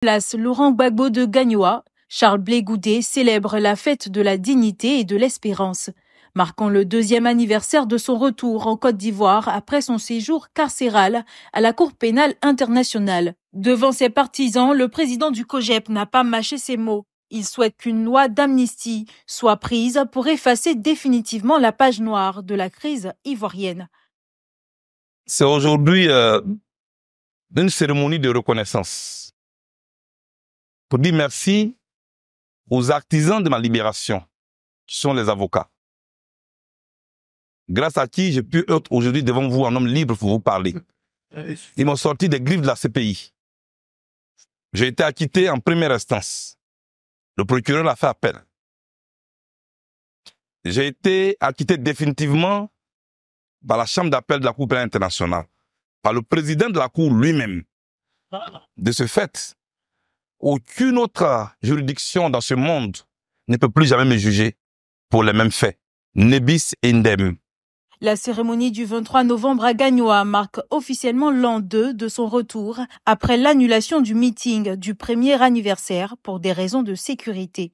Place Laurent Gbagbo de Gagnoa, Charles Blé célèbre la fête de la dignité et de l'espérance, marquant le deuxième anniversaire de son retour en Côte d'Ivoire après son séjour carcéral à la Cour pénale internationale. Devant ses partisans, le président du COGEP n'a pas mâché ses mots. Il souhaite qu'une loi d'amnistie soit prise pour effacer définitivement la page noire de la crise ivoirienne. C'est aujourd'hui euh, une cérémonie de reconnaissance pour dire merci aux artisans de ma libération, qui sont les avocats. Grâce à qui j'ai pu être aujourd'hui devant vous en homme libre pour vous parler. Ils m'ont sorti des griffes de la CPI. J'ai été acquitté en première instance. Le procureur l'a fait appel. J'ai été acquitté définitivement par la chambre d'appel de la Cour pénale internationale, par le président de la Cour lui-même. De ce fait, aucune autre juridiction dans ce monde ne peut plus jamais me juger pour les mêmes faits. Nebis indem. La cérémonie du 23 novembre à Gagnoa marque officiellement l'an 2 de son retour après l'annulation du meeting du premier anniversaire pour des raisons de sécurité.